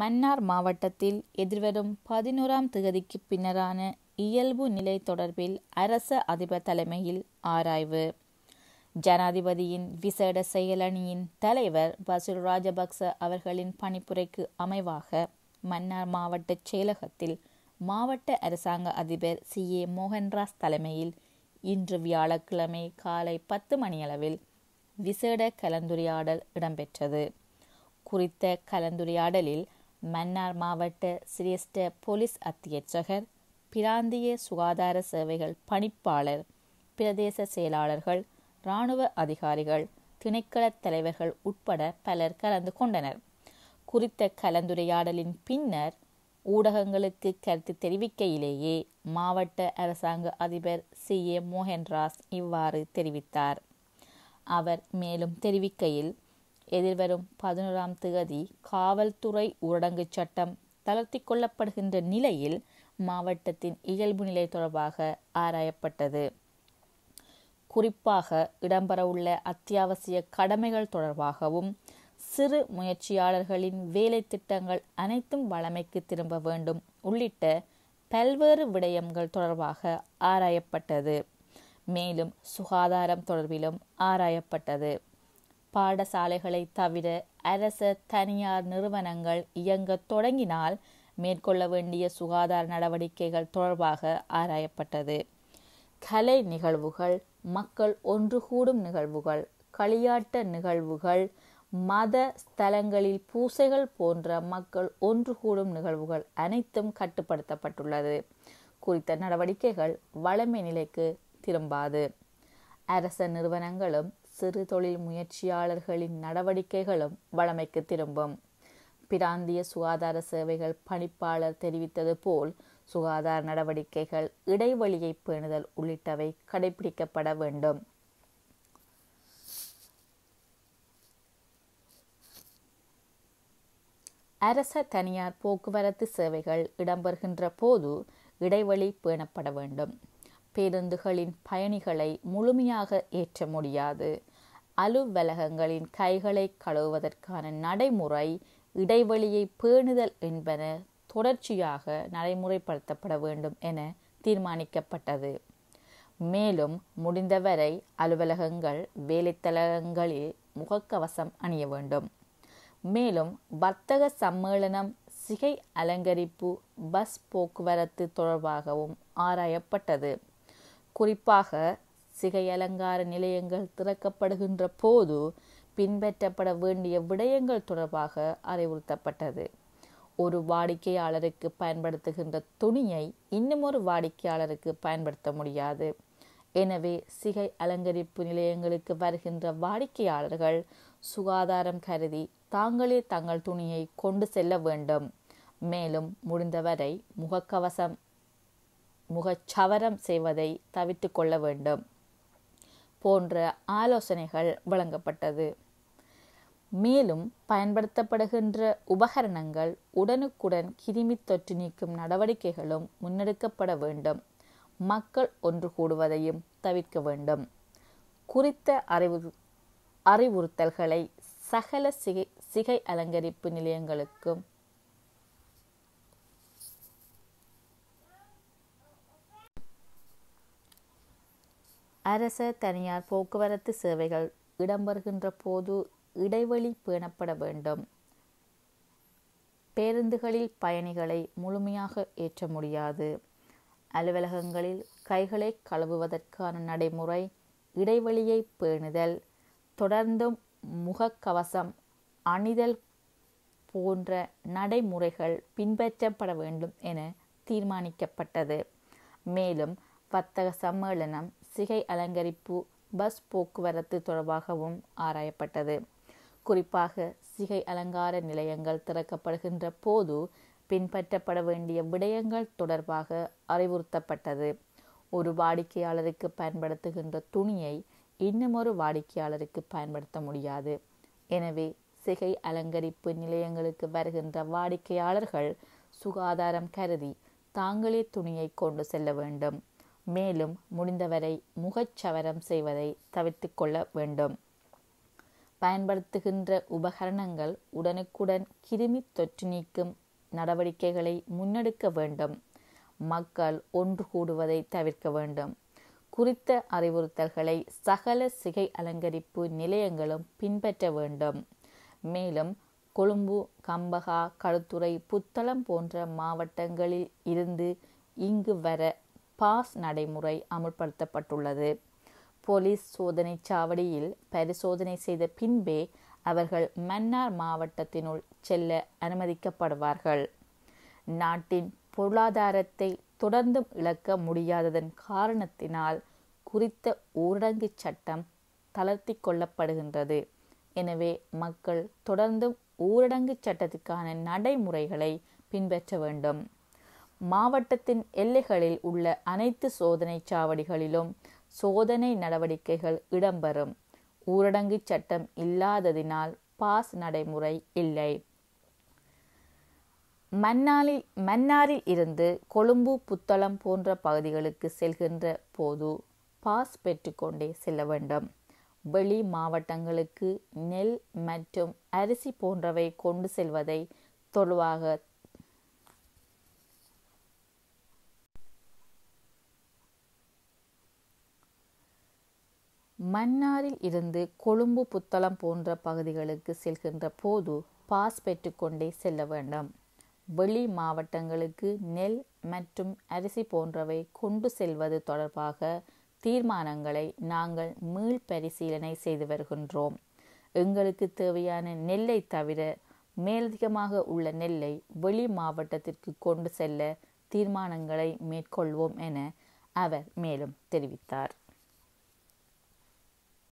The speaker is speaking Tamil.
மன்னார் மாவட்டத்தில் எதிர்வரும் பதினோராம் திகதிக்கு பின்னரான இயல்பு நிலை தொடர்பில் அரச அதிபர் தலைமையில் ஆராய்வு ஜனாதிபதியின் விசேட செயலணியின் தலைவர் பசுல் ராஜபக்ச அவர்களின் பணிப்புரைக்கு அமைவாக மன்னார் மாவட்ட செயலகத்தில் மாவட்ட அரசாங்க அதிபர் சி ஏ மோகன்ராஸ் தலைமையில் இன்று வியாழக்கிழமை காலை பத்து மணியளவில் விசேட கலந்துரையாடல் இடம்பெற்றது குறித்த கலந்துரையாடலில் மன்னார் மாவட்ட சிரேஷ்ட போலீஸ் அத்தியட்சகர் பிராந்திய சுகாதார சேவைகள் பணிப்பாளர் பிரதேச செயலாளர்கள் இராணுவ அதிகாரிகள் திணைக்கள தலைவர்கள் உட்பட பலர் கலந்து கொண்டனர் குறித்த கலந்துரையாடலின் பின்னர் ஊடகங்களுக்கு கருத்து தெரிவிக்கையிலேயே மாவட்ட அரசாங்க அதிபர் சி ஏ மோகன்ராஸ் இவ்வாறு தெரிவித்தார் அவர் மேலும் தெரிவிக்கையில் எதிர்வரும் பதினோராம் திகதி காவல்துறை ஊரடங்கு சட்டம் தளர்த்தி கொள்ளப்படுகின்ற நிலையில் மாவட்டத்தின் இயல்பு நிலை தொடர்பாக ஆராயப்பட்டது குறிப்பாக இடம்பெறவுள்ள அத்தியாவசிய கடமைகள் தொடர்பாகவும் சிறு முயற்சியாளர்களின் வேலை திட்டங்கள் அனைத்தும் வளமைக்கு திரும்ப வேண்டும் உள்ளிட்ட பல்வேறு விடயங்கள் தொடர்பாக ஆராயப்பட்டது மேலும் சுகாதாரம் தொடர்பிலும் ஆராயப்பட்டது பாடசாலைகளை தவிர அரச தனியார் நிறுவனங்கள் இயங்க தொடங்கினால் மேற்கொள்ள வேண்டிய சுகாதார நடவடிக்கைகள் தொடர்பாக ஆராயப்பட்டது கலை நிகழ்வுகள் மக்கள் ஒன்று கூடும் நிகழ்வுகள் களியாட்ட நிகழ்வுகள் மத ஸ்தலங்களில் பூசைகள் போன்ற மக்கள் ஒன்று கூடும் நிகழ்வுகள் அனைத்தும் கட்டுப்படுத்தப்பட்டுள்ளது குறித்த நடவடிக்கைகள் வளமை நிலைக்கு திரும்பாது அரச நிறுவனங்களும் சிறு தொழில் முயற்சியாளர்களின் நடவடிக்கைகளும் வழமைக்கு திரும்பும் பிராந்திய சுகாதார சேவைகள் பணிப்பாளர் தெரிவித்தது போல் சுகாதார நடவடிக்கைகள் இடைவெளியை பேணுதல் உள்ளிட்டவை கடைபிடிக்கப்பட வேண்டும் அரச தனியார் போக்குவரத்து சேவைகள் இடம்பெறுகின்ற போது இடைவெளி பேணப்பட வேண்டும் பேருந்துகளின் பயணிகளை முழுமையாக ஏற்ற முடியாது அலுவலகங்களின் கைகளை கழுவுவதற்கான நடைமுறை இடைவெளியை பேணுதல் என்பன தொடர்ச்சியாக நடைமுறைப்படுத்தப்பட வேண்டும் என தீர்மானிக்கப்பட்டது மேலும் முடிந்தவரை அலுவலகங்கள் வேலைத்தலகங்களில் முகக்கவசம் அணிய வேண்டும் மேலும் வர்த்தக சம்மேளனம் சிகை அலங்கரிப்பு பஸ் போக்குவரத்து தொடர்பாகவும் ஆராயப்பட்டது குறிப்பாக சிகை அலங்கார நிலையங்கள் திறக்கப்படுகின்ற போது பின்பற்றப்பட வேண்டிய விடயங்கள் தொடர்பாக அறிவுறுத்தப்பட்டது ஒரு வாடிக்கையாளருக்கு பயன்படுத்துகின்ற துணியை இன்னும் ஒரு வாடிக்கையாளருக்கு பயன்படுத்த முடியாது எனவே சிகை அலங்கரிப்பு நிலையங்களுக்கு வருகின்ற வாடிக்கையாளர்கள் சுகாதாரம் கருதி தாங்களே தங்கள் துணியை கொண்டு செல்ல வேண்டும் மேலும் முடிந்தவரை முகக்கவசம் முகச்சவரம் செய்வதை தவிர்த்து கொள்ள வேண்டும் போன்ற ஆலோசனைகள் வழங்கப்பட்டது மேலும் பயன்படுத்தப்படுகின்ற உபகரணங்கள் உடனுக்குடன் கிருமி தொற்று நீக்கும் நடவடிக்கைகளும் முன்னெடுக்கப்பட வேண்டும் மக்கள் ஒன்று கூடுவதையும் தவிர்க்க வேண்டும் குறித்த அறிவு அறிவுறுத்தல்களை சகல சிகை சிகை அலங்கரிப்பு நிலையங்களுக்கும் அரச தனியார் போக்குவரத்து சேவைகள் இடம்பெறுகின்ற போது இடைவெளி பேணப்பட வேண்டும் பேருந்துகளில் பயணிகளை முழுமையாக ஏற்ற முடியாது அலுவலகங்களில் கைகளை கழுவுவதற்கான நடைமுறை இடைவெளியை பேணுதல் தொடர்ந்தும் முகக்கவசம் அணிதல் போன்ற நடைமுறைகள் பின்பற்றப்பட வேண்டும் என தீர்மானிக்கப்பட்டது மேலும் வர்த்தக சம்மேளனம் சிகை அலங்கரிப்பு பஸ் போக்குவரத்து தொடர்பாகவும் ஆராயப்பட்டது குறிப்பாக சிகை அலங்கார நிலையங்கள் திறக்கப்படுகின்ற போது பின்பற்றப்பட வேண்டிய விடயங்கள் தொடர்பாக அறிவுறுத்தப்பட்டது ஒரு வாடிக்கையாளருக்கு பயன்படுத்துகின்ற துணியை இன்னுமொரு வாடிக்கையாளருக்கு பயன்படுத்த முடியாது எனவே சிகை அலங்கரிப்பு நிலையங்களுக்கு வருகின்ற வாடிக்கையாளர்கள் சுகாதாரம் கருதி தாங்களே துணியை கொண்டு செல்ல வேண்டும் மேலும் முடிந்தவரை முகச்சவரம் செய்வதை தவிர்த்து கொள்ள வேண்டும் பயன்படுத்துகின்ற உபகரணங்கள் உடனுக்குடன் கிருமி தொற்று நீக்கும் நடவடிக்கைகளை முன்னெடுக்க வேண்டும் மக்கள் ஒன்று கூடுவதை தவிர்க்க வேண்டும் குறித்த அறிவுறுத்தல்களை சகல சிகை அலங்கரிப்பு நிலையங்களும் பின்பற்ற வேண்டும் மேலும் கொழும்பு கம்பகா கழுத்துறை புத்தளம் போன்ற மாவட்டங்களில் இருந்து இங்கு வர பாஸ் நடைமுறை அமுல்படுத்தப்பட்டுள்ளது போலீஸ் சோதனை சாவடியில் பரிசோதனை செய்த பின்பே அவர்கள் மன்னார் மாவட்டத்தினுள் செல்ல அனுமதிக்கப்படுவார்கள் நாட்டின் பொருளாதாரத்தை தொடர்ந்தும் இழக்க முடியாததன் காரணத்தினால் குறித்த ஊரடங்கு சட்டம் தளர்த்தி கொள்ளப்படுகின்றது எனவே மக்கள் தொடர்ந்தும் ஊரடங்கு சட்டத்திற்கான நடைமுறைகளை பின்பற்ற வேண்டும் மாவட்டத்தின் எல்லைகளில் உள்ள அனைத்து சோதனை சாவடிகளிலும் சோதனை நடவடிக்கைகள் இடம்பெறும் ஊரடங்கு சட்டம் இல்லாததினால் பாஸ் நடைமுறை இல்லை மன்னாரில் மன்னாரில் இருந்து கொழும்பு புத்தளம் போன்ற பகுதிகளுக்கு செல்கின்ற போது பாஸ் பெற்றுக்கொண்டே செல்ல வேண்டும் வெளி மாவட்டங்களுக்கு நெல் மற்றும் அரிசி போன்றவை கொண்டு செல்வதை தொழுவாக மன்னாரில் இருந்து கொழும்பு புத்தளம் போன்ற பகுதிகளுக்கு செல்கின்ற போது பாஸ் பெற்றுக்கொண்டே செல்ல வேண்டும் வெளி மாவட்டங்களுக்கு நெல் மற்றும் அரிசி போன்றவை கொண்டு செல்வது தொடர்பாக தீர்மானங்களை நாங்கள் மீள் பரிசீலனை செய்து வருகின்றோம் எங்களுக்கு தேவையான நெல்லை தவிர மேலதிகமாக உள்ள நெல்லை வெளி மாவட்டத்திற்கு கொண்டு செல்ல தீர்மானங்களை மேற்கொள்வோம் என அவர் மேலும் தெரிவித்தார்